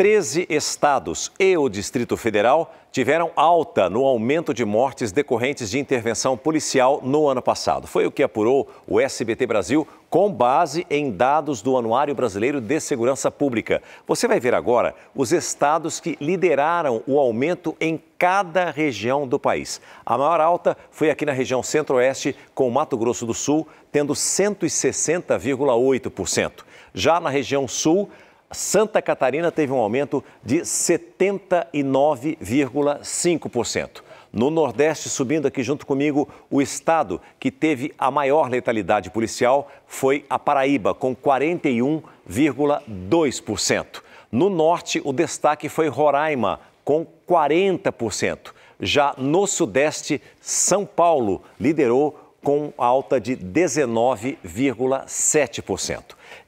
13 estados e o Distrito Federal tiveram alta no aumento de mortes decorrentes de intervenção policial no ano passado. Foi o que apurou o SBT Brasil com base em dados do Anuário Brasileiro de Segurança Pública. Você vai ver agora os estados que lideraram o aumento em cada região do país. A maior alta foi aqui na região Centro-Oeste, com o Mato Grosso do Sul tendo 160,8%. Já na região Sul, Santa Catarina teve um aumento de 79,5%. No Nordeste, subindo aqui junto comigo, o estado que teve a maior letalidade policial foi a Paraíba, com 41,2%. No Norte, o destaque foi Roraima, com 40%. Já no Sudeste, São Paulo liderou com alta de 19,7%.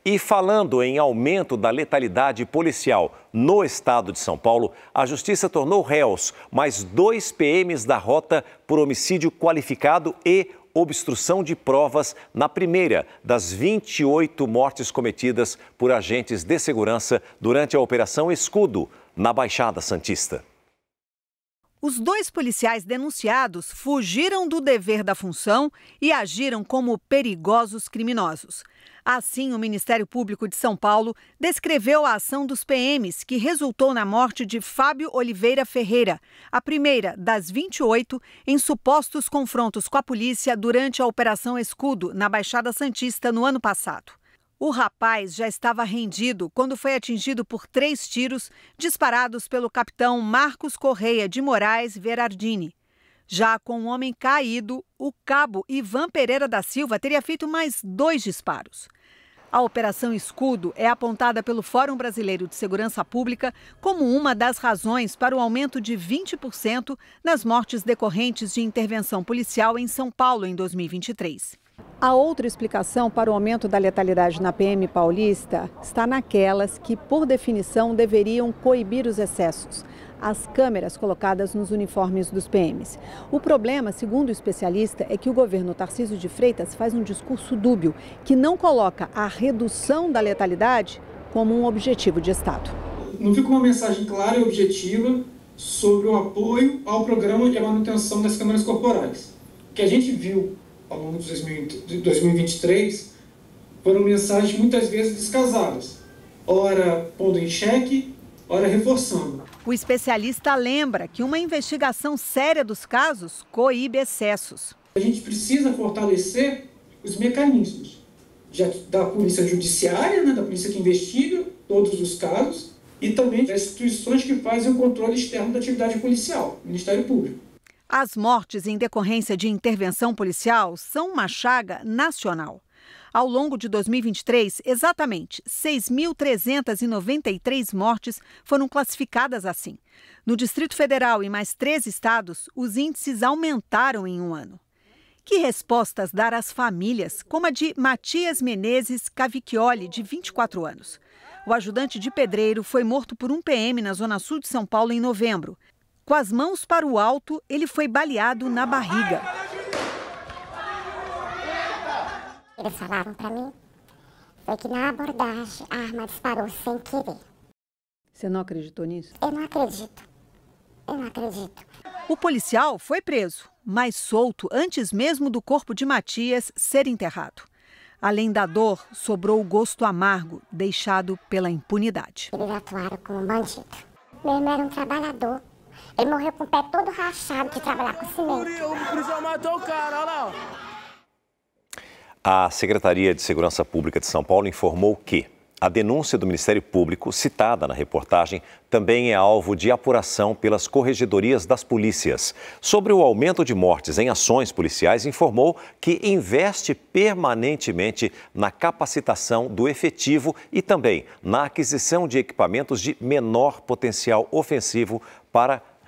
E falando em aumento da letalidade policial no estado de São Paulo, a justiça tornou réus mais dois PMs da rota por homicídio qualificado e obstrução de provas na primeira das 28 mortes cometidas por agentes de segurança durante a Operação Escudo, na Baixada Santista. Os dois policiais denunciados fugiram do dever da função e agiram como perigosos criminosos. Assim, o Ministério Público de São Paulo descreveu a ação dos PMs, que resultou na morte de Fábio Oliveira Ferreira, a primeira das 28 em supostos confrontos com a polícia durante a Operação Escudo, na Baixada Santista, no ano passado. O rapaz já estava rendido quando foi atingido por três tiros disparados pelo capitão Marcos Correia de Moraes Verardini. Já com o um homem caído, o cabo Ivan Pereira da Silva teria feito mais dois disparos. A Operação Escudo é apontada pelo Fórum Brasileiro de Segurança Pública como uma das razões para o aumento de 20% nas mortes decorrentes de intervenção policial em São Paulo em 2023. A outra explicação para o aumento da letalidade na PM paulista está naquelas que, por definição, deveriam coibir os excessos. As câmeras colocadas nos uniformes dos PMs. O problema, segundo o especialista, é que o governo Tarcísio de Freitas faz um discurso dúbio, que não coloca a redução da letalidade como um objetivo de Estado. Não fica uma mensagem clara e objetiva sobre o apoio ao programa de manutenção das câmeras corporais. O que a gente viu ao longo de 2023 foram mensagens muitas vezes descasadas, ora pondo em xeque, ora reforçando. O especialista lembra que uma investigação séria dos casos coíbe excessos. A gente precisa fortalecer os mecanismos da polícia judiciária, né, da polícia que investiga todos os casos, e também das instituições que fazem o controle externo da atividade policial, Ministério Público. As mortes em decorrência de intervenção policial são uma chaga nacional. Ao longo de 2023, exatamente 6.393 mortes foram classificadas assim. No Distrito Federal e mais três estados, os índices aumentaram em um ano. Que respostas dar às famílias, como a de Matias Menezes Cavicchioli, de 24 anos? O ajudante de pedreiro foi morto por um PM na zona sul de São Paulo em novembro. Com as mãos para o alto, ele foi baleado na barriga. Eles falaram para mim foi que na abordagem a arma disparou sem querer. Você não acreditou nisso? Eu não acredito. Eu não acredito. O policial foi preso, mas solto antes mesmo do corpo de Matias ser enterrado. Além da dor, sobrou o gosto amargo deixado pela impunidade. Eles atuaram como bandido. Meu irmão era um trabalhador ele morreu com o pé todo rachado de trabalhar com cimento. O policial matou o cara, olha lá. A Secretaria de Segurança Pública de São Paulo informou que a denúncia do Ministério Público, citada na reportagem, também é alvo de apuração pelas corregedorias das polícias. Sobre o aumento de mortes em ações policiais, informou que investe permanentemente na capacitação do efetivo e também na aquisição de equipamentos de menor potencial ofensivo para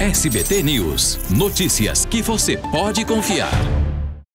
SBT News. Notícias que você pode confiar.